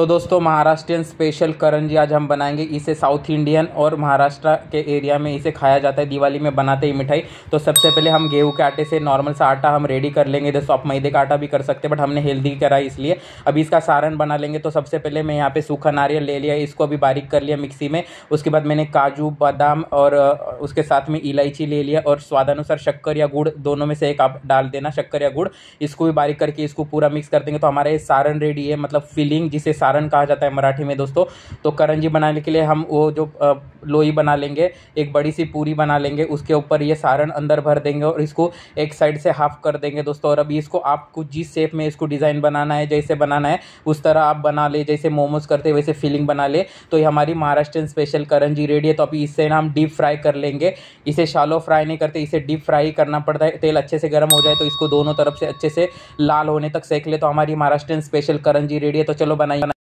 तो दोस्तों महाराष्ट्रियन स्पेशल करण जी आज हम बनाएंगे इसे साउथ इंडियन और महाराष्ट्र के एरिया में इसे खाया जाता है दिवाली में बनाते ही मिठाई तो सबसे पहले हम गेहूं के आटे से नॉर्मल सा आटा हम रेडी कर लेंगे जैसे आप मैदे का आटा भी कर सकते हैं बट हमने हेल्दी करा इसलिए अभी इसका सारण बना लेंगे तो सबसे पहले मैं यहाँ पे सूखा नारियल ले लिया इसको भी बारीक कर लिया मिक्सी में उसके बाद मैंने काजू बादाम और उसके साथ में इलायची ले लिया और स्वादानुसार शक्कर या गुड़ दोनों में से एक आप डाल देना शक्कर या गुड़ इसको भी बारीक करके इसको पूरा मिक्स कर देंगे तो हमारा ये सारण रेडी है मतलब फिलिंग जिसे कारण कहा जाता है मराठी में दोस्तों तो करंजी बनाने के लिए हम वो जो लोई बना लेंगे एक बड़ी सी पूरी बना लेंगे उसके ऊपर ये सारण अंदर भर देंगे और इसको एक साइड से हाफ कर देंगे दोस्तों और अभी इसको आपको जिस शेप में इसको डिज़ाइन बनाना है जैसे बनाना है उस तरह आप बना ले जैसे मोमोज करते वैसे फीलिंग बना ले तो ये हमारी महाराष्ट्रियन स्पेशल करंजी रेडी है तो अभी इससे ना हम डीप फ्राई कर लेंगे इसे शालो फ्राई नहीं करते इसे डीप फ्राई करना पड़ता है तेल अच्छे से गर्म हो जाए तो इसको दोनों तरफ से अच्छे से लाल होने तक सेक ले तो हमारी महाराष्ट्रियन स्पेशल करंजी रेडी है तो चलो बनाइए